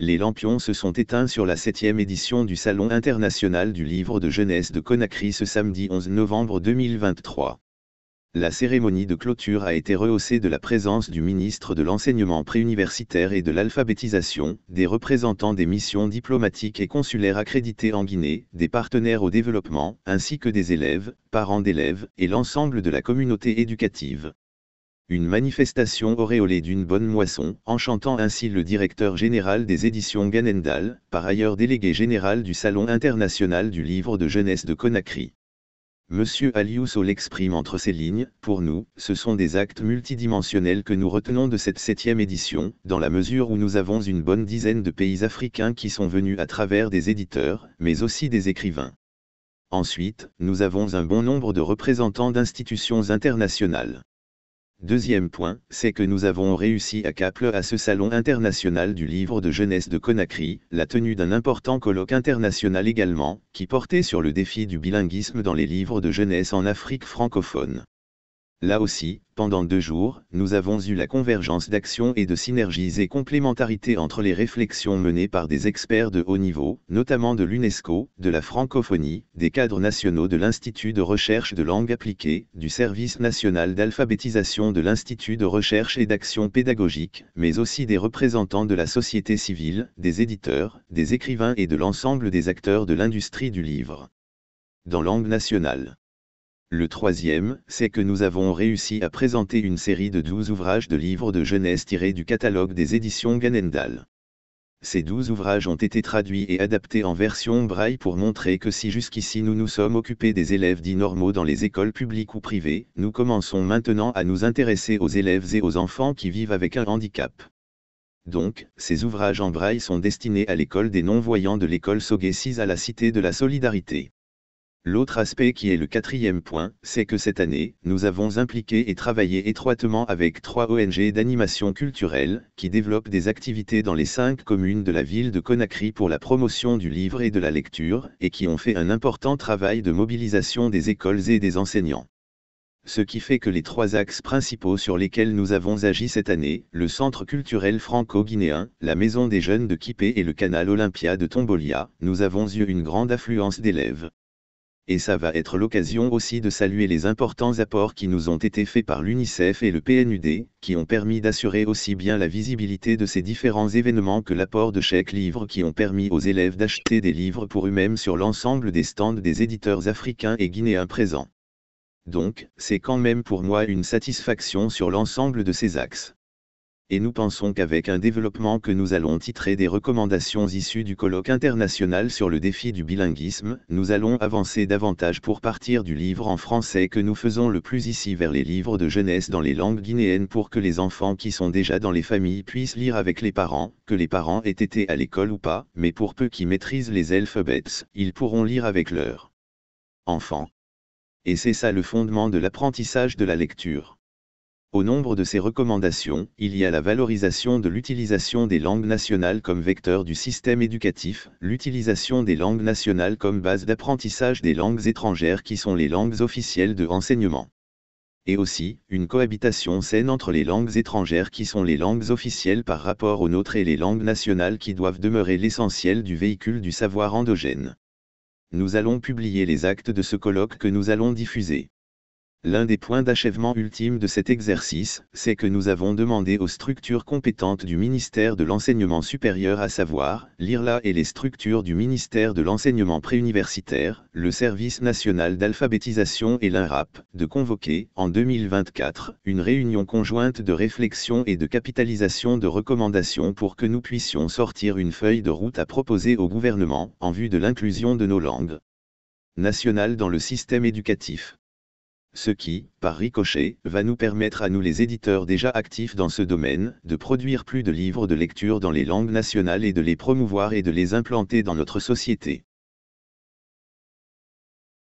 les lampions se sont éteints sur la 7e édition du Salon international du livre de jeunesse de Conakry ce samedi 11 novembre 2023. La cérémonie de clôture a été rehaussée de la présence du ministre de l'Enseignement préuniversitaire et de l'Alphabétisation, des représentants des missions diplomatiques et consulaires accréditées en Guinée, des partenaires au développement, ainsi que des élèves, parents d'élèves et l'ensemble de la communauté éducative une manifestation auréolée d'une bonne moisson, enchantant ainsi le directeur général des éditions Ganendal, par ailleurs délégué général du Salon international du livre de jeunesse de Conakry. Monsieur Aliousso l'exprime entre ses lignes, pour nous, ce sont des actes multidimensionnels que nous retenons de cette septième édition, dans la mesure où nous avons une bonne dizaine de pays africains qui sont venus à travers des éditeurs, mais aussi des écrivains. Ensuite, nous avons un bon nombre de représentants d'institutions internationales. Deuxième point, c'est que nous avons réussi à Caple à ce salon international du livre de jeunesse de Conakry, la tenue d'un important colloque international également, qui portait sur le défi du bilinguisme dans les livres de jeunesse en Afrique francophone. Là aussi, pendant deux jours, nous avons eu la convergence d'actions et de synergies et complémentarité entre les réflexions menées par des experts de haut niveau, notamment de l'UNESCO, de la francophonie, des cadres nationaux de l'Institut de recherche de langue appliquée, du Service national d'alphabétisation de l'Institut de recherche et d'action pédagogique, mais aussi des représentants de la société civile, des éditeurs, des écrivains et de l'ensemble des acteurs de l'industrie du livre. Dans langue nationale. Le troisième, c'est que nous avons réussi à présenter une série de douze ouvrages de livres de jeunesse tirés du catalogue des éditions Ganendal. Ces douze ouvrages ont été traduits et adaptés en version braille pour montrer que si jusqu'ici nous nous sommes occupés des élèves dits normaux dans les écoles publiques ou privées, nous commençons maintenant à nous intéresser aux élèves et aux enfants qui vivent avec un handicap. Donc, ces ouvrages en braille sont destinés à l'école des non-voyants de l'école Sogué à la Cité de la Solidarité. L'autre aspect qui est le quatrième point, c'est que cette année, nous avons impliqué et travaillé étroitement avec trois ONG d'animation culturelle, qui développent des activités dans les cinq communes de la ville de Conakry pour la promotion du livre et de la lecture, et qui ont fait un important travail de mobilisation des écoles et des enseignants. Ce qui fait que les trois axes principaux sur lesquels nous avons agi cette année, le Centre culturel franco-guinéen, la Maison des jeunes de Kipé et le canal Olympia de Tombolia, nous avons eu une grande affluence d'élèves et ça va être l'occasion aussi de saluer les importants apports qui nous ont été faits par l'UNICEF et le PNUD, qui ont permis d'assurer aussi bien la visibilité de ces différents événements que l'apport de chèques livres qui ont permis aux élèves d'acheter des livres pour eux-mêmes sur l'ensemble des stands des éditeurs africains et guinéens présents. Donc, c'est quand même pour moi une satisfaction sur l'ensemble de ces axes et nous pensons qu'avec un développement que nous allons titrer des recommandations issues du colloque international sur le défi du bilinguisme, nous allons avancer davantage pour partir du livre en français que nous faisons le plus ici vers les livres de jeunesse dans les langues guinéennes pour que les enfants qui sont déjà dans les familles puissent lire avec les parents, que les parents aient été à l'école ou pas, mais pour peu qui maîtrisent les alphabets, ils pourront lire avec leurs enfants. Et c'est ça le fondement de l'apprentissage de la lecture. Au nombre de ces recommandations, il y a la valorisation de l'utilisation des langues nationales comme vecteur du système éducatif, l'utilisation des langues nationales comme base d'apprentissage des langues étrangères qui sont les langues officielles de renseignement. Et aussi, une cohabitation saine entre les langues étrangères qui sont les langues officielles par rapport aux nôtres et les langues nationales qui doivent demeurer l'essentiel du véhicule du savoir endogène. Nous allons publier les actes de ce colloque que nous allons diffuser. L'un des points d'achèvement ultime de cet exercice, c'est que nous avons demandé aux structures compétentes du ministère de l'enseignement supérieur à savoir, l'IRLA et les structures du ministère de l'enseignement préuniversitaire, le service national d'alphabétisation et l'INRAP, de convoquer, en 2024, une réunion conjointe de réflexion et de capitalisation de recommandations pour que nous puissions sortir une feuille de route à proposer au gouvernement, en vue de l'inclusion de nos langues nationales dans le système éducatif ce qui, par ricochet, va nous permettre à nous les éditeurs déjà actifs dans ce domaine, de produire plus de livres de lecture dans les langues nationales et de les promouvoir et de les implanter dans notre société.